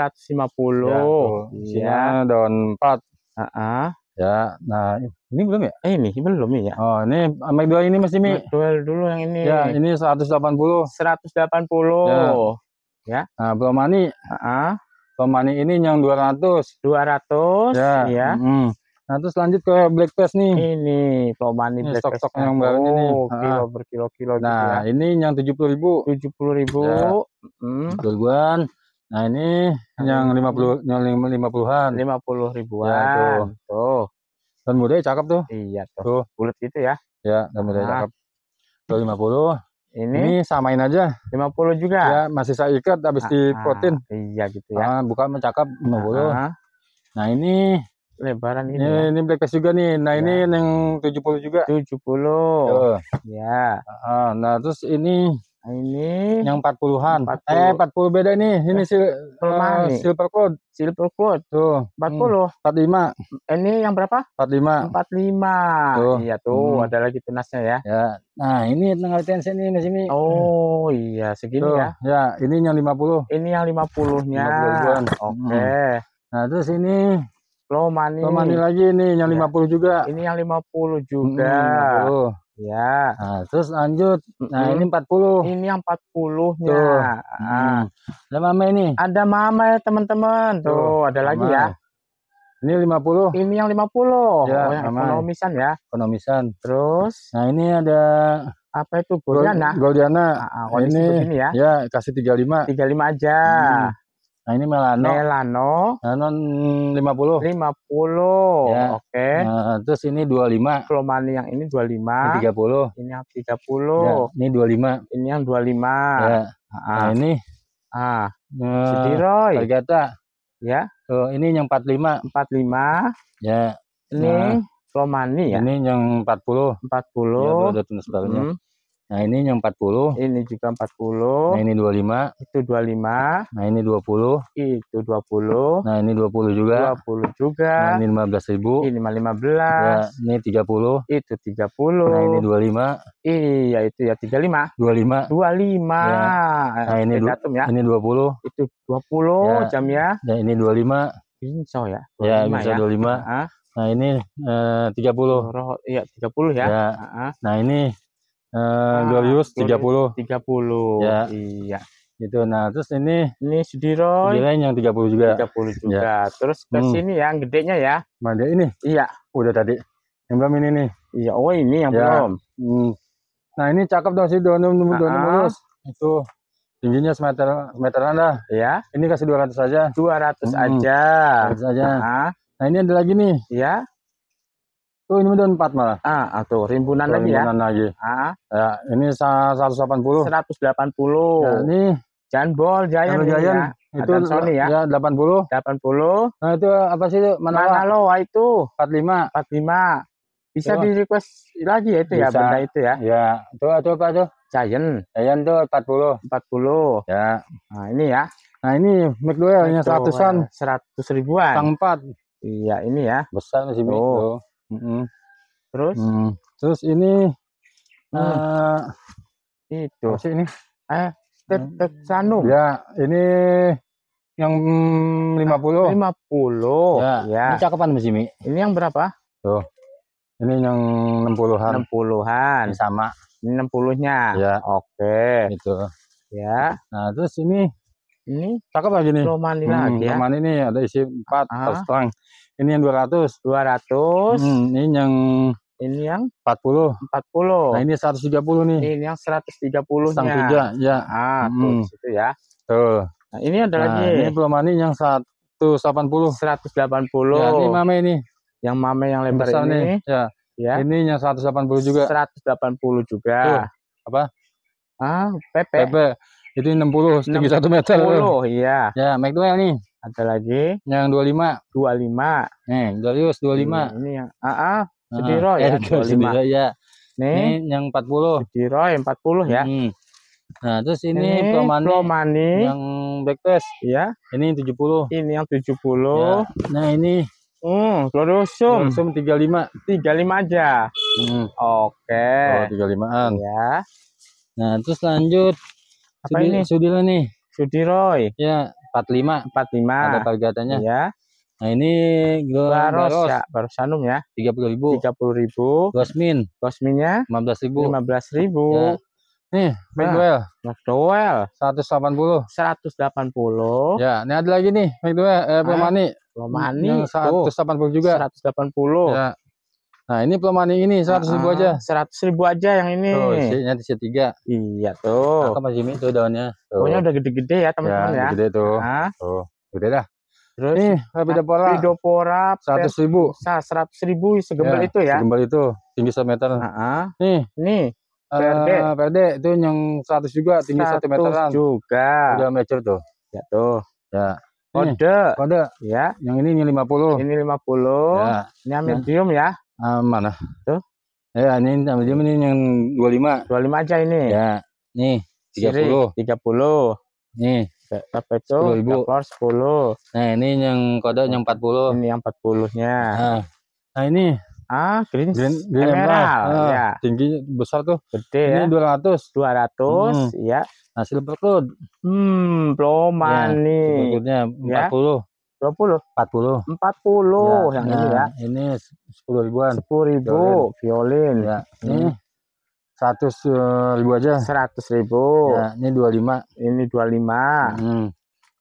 tuh. Isinya ya. daun 4. Heeh. Uh -uh. Ya, nah ini belum ya? Eh, ini belum ya. Oh, ini Mac 2 ini masih Mac 2 dulu yang ini. Ya, ini 180. 180. Ya. ya. Nah, belum mani. Heeh. Uh -huh. ini yang 200. 200. Ya. ya. Mm -hmm. Nah, terus lanjut ke Black Pass nih. Ini Plomani Black stok stok yang baru ini. Oh, kilo per kilo kilo. Nah, gitu ya. ini yang 70.000. 70.000. Ya. Mm. Duluan. Nah ini hmm. yang puluh yang lima puluhan lima puluh ribuan. Ya, tuh. tuh. Dan muda cakep tuh. Iya tuh. tuh. Bulat gitu ya. Ya, dan muda nah. cakep. Tuh 50. Ini, ini samain aja. 50 juga. Ya, masih saya ikat habis ah, di protein. Ah, iya gitu ya. Ah, bukan mencakap 50. puluh ah, Nah, ini lebaran ini. Ini, ya. ini black juga nih. Nah, ya. ini iya. yang 70 juga. 70. Tuh. Ya. Ah, nah, terus ini ini yang 40-an. 40. Eh 40 beda ini Ini si uh, silver cloud. Silver cloud. Tuh. 40. Hmm. 45. Ini yang berapa? 45. 45. Tuh. Iya tuh, hmm. ada lagi tunasnya ya. Ya. Nah, ini tengah tensi ini di sini. Oh, hmm. iya segini tuh. ya. Ya, ini yang 50. Ini yang 50-nya. 50 Oke. okay. Hmm. Nah, terus ini Lomani. Lomani lagi ini yang ya. 50 juga. Ini yang 50 juga. Hmm, 50. Ya. Nah, terus lanjut. Nah, hmm. ini 40. Ini yang 40-nya. Tuh. Nah. Ada mama ini. Ada mama ya, teman-teman. Tuh, Tuh, ada mama. lagi ya. Ini 50. Ini yang 50. Ya, oh, yang ekonomisan ya. Ekonomisan. Terus, nah ini ada apa itu Goldiana? Goldiana. Nah, ah, oh, ini begini ya. Ya, kasih 35. 35 aja. Hmm. Nah, ini melano. Melano. Melano 50. 50. Ya. Oke. Okay. Nah, terus ini 25. Kelomani yang ini 25. Ini 30. Ini yang 30. Ya, ini 25. Ini yang 25. Ya. Ah. Nah, ini ah. Nah, eh, Sediroy. Tergata. Ya. Oh, ini yang 45. 45. Ya. Ini nah. Kelomani ya. Ini yang 40. 40. Ya, ada tulis barunya. Hmm. Nah, ini yang 40. Ini juga 40. Nah, ini 25. Itu 25. Nah, ini 20. Itu 20. Nah, ini 20 juga. 20 juga. Nah, ini 15 ribu. Ini 15. Nah, ini 30. Itu 30. Nah, ini 25. Iya, itu ya 35. 25. 25. Ya. Nah, ini datum ya. Ini 20. Itu 20 ya. jam ya. Nah, ini 25. Bisa ya. ya, bisa ya. 25. Ah. Nah, ini eh, 30. iya, 30 ya. ya. Nah, ini eh, ah, tiga puluh tiga puluh ya. Iya. Itu. Nah, terus ini ini sudiro Sudiroy yang tiga puluh juga. 30 ya. juga. Ya. Terus ke hmm. sini yang gedenya ya. Mana ini? Iya. Udah tadi. Yang belum ini nih. Iya, oh ini yang ya. belum. Hmm. Nah, ini cakep dong sih donum donum donum terus Itu tingginya semeter meteran lah ya Ini kasih ratus aja. 200 hmm. aja. 200 aja. Nah, ini ada lagi nih. Iya. Oh ini udah empat malah. Ah, atau rimbunan lagi ya. rimbunan ya. lagi. Ah. Ya, ini 180. 180. seratus ya, ini Janbol ini Janbol ya. Giant. Ya. Itu Sony ya. ya. 80. 80. Nah, itu apa sih itu? Mana lo? itu empat lima Bisa di request lagi ya itu ya benda itu ya. Ya, itu itu apa tuh? jayan jayan tuh empat puluh Ya. Nah, ini ya. Nah, ini McDowell-nya seratusan. Seratus ribuan. Tang 4. Iya, ini ya. Besar sih, Oh. Mm-hmm. Terus? Mm. Terus ini mm. uh, itu sih ini? Eh, tet mm. sanung. Ya, ini yang 50. Mm, 50. Nah, ya. ya. Ini cakepan Mas Jimmy. Ini yang berapa? Tuh. Ini yang 60-an. 60-an. sama. Ini 60-nya. Ya. Oke. Itu. Ya. Nah, terus ini ini cakep lagi nih. Roman ini hmm, lagi ya. Roman ini ada isi empat ah. terus terang. Ini yang 200. 200. Hmm, ini yang ini yang 40. 40. Nah, ini 130 nih. Ini yang 130 Sang tiga, ya. Ah, hmm. tuh situ ya. Tuh. Nah, ini ada nah, lagi. Ini belum ini yang 180. 180. Ya, ini mame ini. Yang mame yang lebar Besar ini. Nih. Ya. ya. Ini yang 180 juga. 180 juga. Tuh. Apa? Ah, PP. PP. Itu 60 tinggi 1 meter. 60, iya. Ya, McDowell nih. Ada lagi. Yang 25. 25. Nih, Darius 25. Ini, ini yang AA Sediro ah, ah, ah eh, ya, eh, 25. Sediro, ya. Nih, ini yang 40. Sediro yang 40 ya. Hmm. Nah, terus ini, ini Plomani, Plomani yang backtest. Ya. Ini 70. Ini yang 70. Ya. Nah, ini Hmm, Glorosum. Glorosum 35. 35 aja. Hmm. Oke. Okay. Oh, 35-an. Ya. Nah, terus lanjut. Apa Sudir ini? Sudiro nih. Sudiroy. Ya, 45 45 ada targetannya ya nah ini Baros, ya Baros Sanum ya puluh ribu puluh ribu Gosmin lima belas ribu lima belas ribu ya. nih nah, delapan nah, seratus delapan puluh ya ini ada lagi nih McDowell eh, Pemani Romani seratus delapan puluh juga seratus delapan puluh ya. Nah, ini pemaning ini seratus ribu aja. seratus ribu aja yang ini. Tuh, oh, isinya di tiga. Iya, tuh. Nah, kan masih Jimmy tuh daunnya. Tuh. udah gede-gede ya, teman-teman ya. ya. Gede tuh. Tuh, gede dah. Terus nih, Lepidopora. Ah, Lepidopora seratus ribu. seratus ribu segembel ya, itu ya. Segembel itu, tinggi 1 meter. Heeh. Nih. Nih. Perde. Uh, itu yang 100 juga, tinggi 1 meteran. juga. Udah mature tuh. Ya tuh. Ya. Kode. Kode. Ya. Yang ini yang 50. Ini 50. Ya. Ini ya. medium ya uh, mana tuh ya ini sama dia ini yang 25 lima aja ini ya nih puluh tiga puluh nih apa itu 10 ribu. nah ini yang kode yang puluh ini yang 40 nya ah. nah, ini ah green, green, green emerald, emerald. Nah, ya. tinggi besar tuh gede ini ya. dua ratus dua ratus hmm. ya hasil perut, hmm ploman ya, nih ya. empat 40 ya puluh empat puluh empat puluh ya, yang nah, ini ya. Ini sepuluh ribuan. sepuluh ribu violin. Ya, hmm. ini hmm. Eh, 100 ribu aja. 100 ribu. Ya, ini lima Ini 25. Hmm.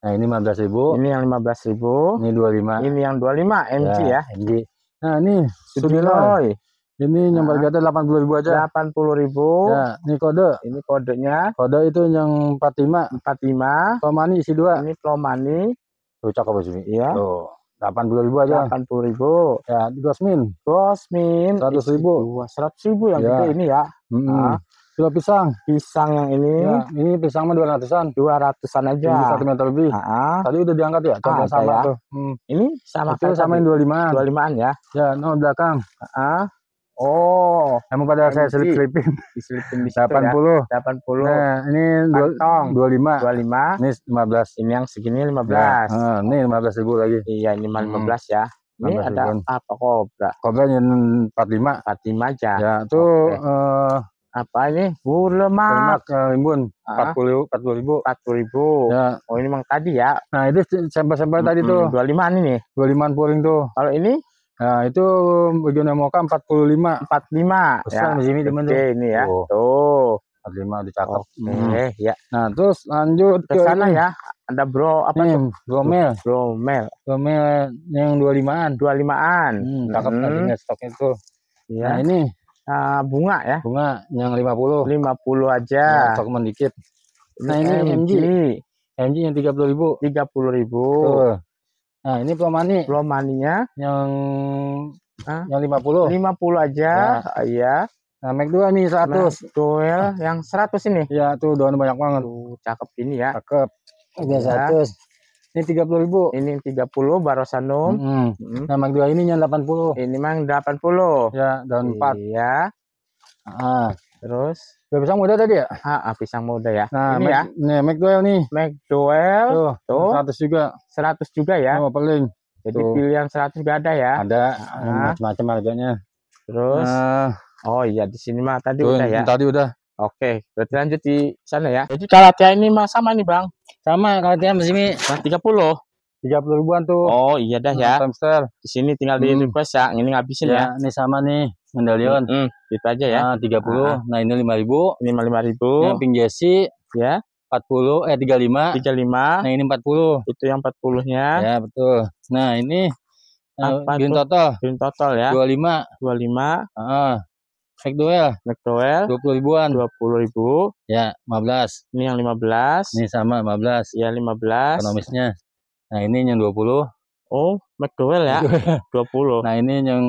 Nah, ini lima belas ribu. Ini yang lima belas ribu. Ini dua lima Ini yang 25 MG ya. ya. MG. Nah, ini Sudiloy. Ini yang nah. harga delapan puluh ribu aja. Delapan puluh ribu. Ya, ini kode. Ini kodenya. Kode itu yang empat lima. Empat lima. Plomani isi dua. Ini plomani. Tuh cakep bajunya. Iya. Tuh. Delapan puluh ribu aja. Delapan puluh ribu. Ya, Gosmin. Gosmin. Seratus ribu. dua Seratus ribu yang ya. ini ya. Hmm. Nah, kilo pisang. Pisang yang ini. Ya, ini pisang mah dua ratusan. Dua ratusan aja. Ini satu meter lebih. Aa. Ah. Tadi udah diangkat ya. Ah, Coba ah, sama ya. tuh. Hmm. Ini sama. Itu sama yang dua limaan Dua limaan ya. Ya, no belakang. Aa. Ah. Oh, emang pada MG. saya selip-selipin. Diselipin di ya. puluh, delapan puluh. Nah, ini dua lima. 25. lima. Ini lima belas, Ini yang segini lima belas. Nah, eh, ini belas ribu lagi. Iya, ini hmm. lima belas ya. Ini ada apa apa kobra? Kobra yang empat lima, empat lima aja. Ya, itu eh, apa ini? Burlemak. Burlemak limbun. Eh, empat puluh empat puluh ribu. Empat puluh ribu. Ya. Oh ini mang tadi ya. Nah itu sampai sampel tadi hmm, tuh. Dua lima nih. Dua lima puring tuh. Kalau ini? Nah, itu Begona Moka 45. 45. Besar ya, Jimmy teman tuh. ini ya. Tuh. tuh. 45 udah cakep. Oke, okay, hmm. ya. Nah, terus lanjut ke sana ya. Ada bro apa nih? Bromel. Bromel. Bromel yang 25-an. 25-an. Hmm, cakep hmm. tadi stok itu. Ya. Nah, ini uh, bunga ya. Bunga yang 50. 50 aja. Ya, cakep mendikit. Nah, ini MG. MG yang 30.000. 30.000. Tuh. Nah, ini Plomani. Plomaninya yang Hah? yang 50. 50 aja. Ya. Iya. Nah, Mac 2 nih 100. Mac duel ah. yang 100 ini. Iya, tuh daun banyak banget. Tuh, cakep ini ya. Cakep. Udah ya. 100. Ini 30000 Ini 30 Barosanum. Mm -hmm. Mm -hmm. Nah, Mac 2 ini yang 80. Ini mang 80. Ya, daun 4. Iya. Ah. Terus Dua pisang muda tadi ya? Ah, ah, pisang muda ya. Nah, ini Mac, ya. Nih, McDowell nih. McDowell Tuh, tuh. 100 juga. 100 juga ya. Oh, paling. Jadi tuh. pilihan 100 juga ada ya. Ada nah. macam-macam harganya. Terus nah. Oh iya, di sini mah tadi tuh, udah ya. Tadi udah. Oke, berarti lanjut di sana ya. Jadi kalatnya ini mah sama nih, Bang. Sama kalatnya di sini 30. 30 ribuan tuh. Oh iya dah ya. Hamster. Di sini tinggal di hmm. request ya. Ini ngabisin iya, ya. Ini sama nih. Mendalion. Mm, itu aja ya. Ah, tiga nah, puluh. Ah, ah. Nah ini lima ribu. Lima lima ribu. Yang pink jersey ya. Empat puluh eh tiga lima. Tiga lima. Nah ini empat puluh. Itu yang empat puluhnya. Ya betul. Nah ini eh, apa green total. Green total ya. Dua lima. Dua lima. McDowell. duel. Dua puluh ribuan. Dua puluh ribu. Ya, lima belas. Ini yang lima belas. Ini sama lima belas. Ya, lima belas. Ekonomisnya. Nah, ini yang dua puluh. Oh, McDowell ya, 20. Nah, ini yang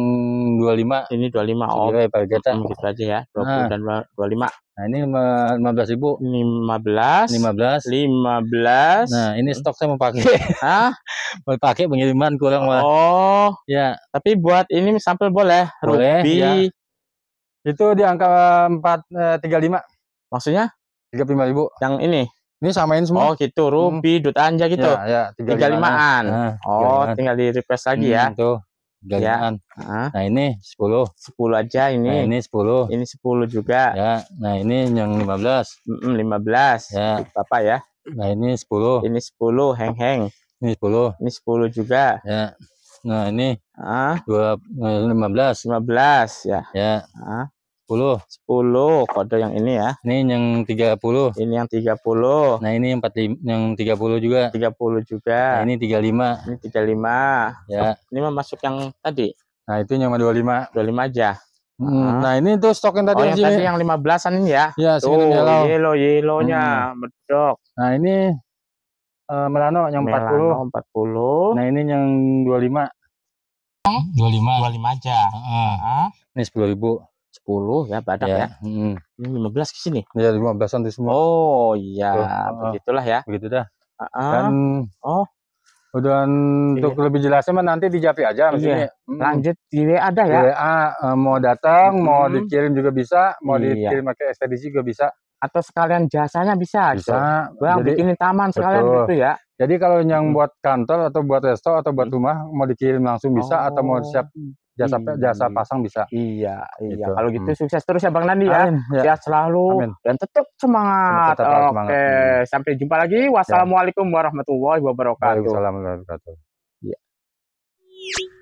25. Ini 25 oh. Ya, Pak Geta. Hmm, aja ya, 20 nah. dan 25. Nah, ini 15 ribu. 15. 15. 15. Nah, ini stok saya mau pakai. Hah? mau pakai pengiriman kurang malah. Oh. Ya. Tapi buat ini sampel boleh. Boleh, Ruby. Ya. Itu di angka 4, eh, 35. Eh, Maksudnya? 35 ribu. Yang ini? Ini samain semua. Oh gitu, Ruby, hmm. Dut Anja gitu. Ya, ya 35-an. Nah, oh, 35 tinggal di request lagi ya. hmm, ya. Tuh. 35-an. Ya. Nah. nah, ini sepuluh. Sepuluh aja ini. Nah, ini sepuluh. Ini sepuluh juga. Ya, nah ini yang 15. belas. Lima belas. Ya. Bapak ya. Nah, ini sepuluh. Ini sepuluh heng-heng. Ini sepuluh. Ini sepuluh juga. Ya. Nah, ini ah. belas. 15. 15 ya. Ya. Ah. 10. 10 kode yang ini ya. Ini yang 30. Ini yang 30. Nah, ini 45 yang 30 juga. 30 juga. Nah, ini 35. Ini 35. Ya. Ini mah masuk yang tadi. Nah, itu yang 25. 25 aja. Hmm, hmm. Nah, ini tuh stok yang tadi oh, yang tadi yang 15-an ini ya. Iya, tuh, yellow. yellow yellownya hmm. bedok. Nah, ini uh, Melano yang Melano 40. 40. Nah, ini yang 25. 25. 25 aja. Heeh. Uh, -huh. Ini 10.000. 10 ya Badak ya. ya. Hmm. 15 ke sini. Ya 15 nanti semua. Oh iya, oh, begitulah ya. Begitu dah. Uh -huh. Dan oh dan iya. untuk iya. lebih jelasnya nanti di Japi aja maksudnya. hmm. Lanjut di WA ada ya. WA e, mau datang, hmm. mau dikirim juga bisa, mau iya. dikirim pakai ekspedisi juga bisa. Atau sekalian jasanya bisa. Bisa. Gitu. Bang bikinin taman sekalian betul. gitu ya. Jadi kalau yang hmm. buat kantor atau buat resto atau buat rumah mau dikirim langsung bisa oh. atau mau oh. siap jasa iya. jasa iya. pasang bisa. Iya, iya. Gitu. Kalau gitu hmm. sukses terus ya Bang Nandi ya. ya. sehat ya. selalu Amin. dan tetap semangat. Tetap, Oke, semangat. Hmm. sampai jumpa lagi. Ya. Wassalamualaikum warahmatullahi wabarakatuh. Waalaikumsalam warahmatullahi wabarakatuh. Iya.